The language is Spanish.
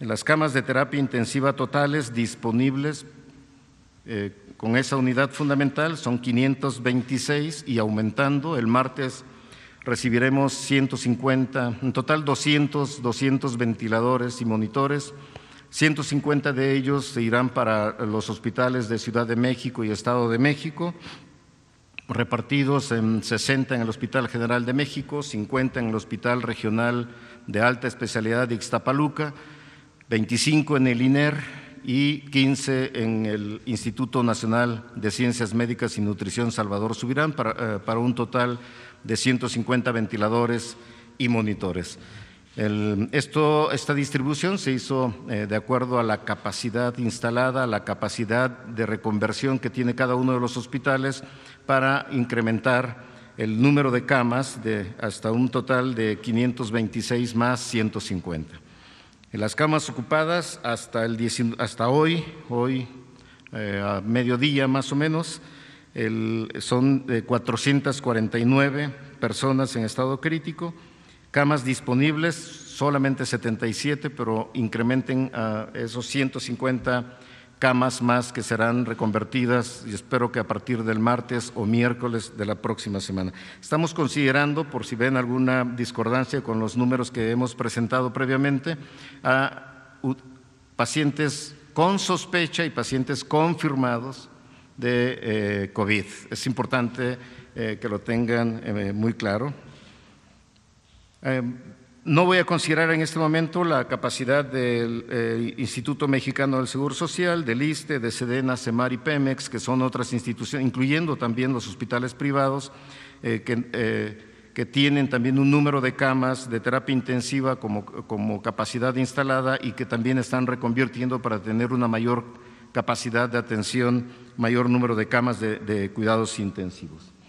en las camas de terapia intensiva totales disponibles eh, con esa unidad fundamental son 526 y aumentando. El martes recibiremos 150, en total 200, 200 ventiladores y monitores. 150 de ellos se irán para los hospitales de Ciudad de México y Estado de México, repartidos en 60 en el Hospital General de México, 50 en el Hospital Regional de Alta Especialidad de Ixtapaluca, 25 en el INER y 15 en el Instituto Nacional de Ciencias Médicas y Nutrición Salvador Subirán, para, eh, un total de 150 ventiladores y monitores. esta distribución se hizo eh, de acuerdo a la capacidad instalada, la capacidad de reconversión que tiene cada uno de los hospitales para incrementar el número de camas de hasta un total de 526 más 150. En las camas ocupadas hasta, el hasta hoy, hoy eh, a mediodía más o menos, el, son 449 personas en estado crítico, camas disponibles solamente 77, pero incrementen a esos 150 camas más que serán reconvertidas y espero que a partir del martes o miércoles de la próxima semana. Estamos considerando, por si ven alguna discordancia con los números que hemos presentado previamente, a pacientes con sospecha y pacientes confirmados de eh, COVID. Es importante eh, que lo tengan eh, muy claro. No voy a considerar en este momento la capacidad del eh, Instituto Mexicano del Seguro Social, del ISTE, de Sedena, Semar y Pemex, que son otras instituciones, incluyendo también los hospitales privados, eh, eh, que, tienen también un número de camas de terapia intensiva como, capacidad instalada y que también están reconvirtiendo para tener una mayor capacidad de atención, mayor número de camas de cuidados intensivos.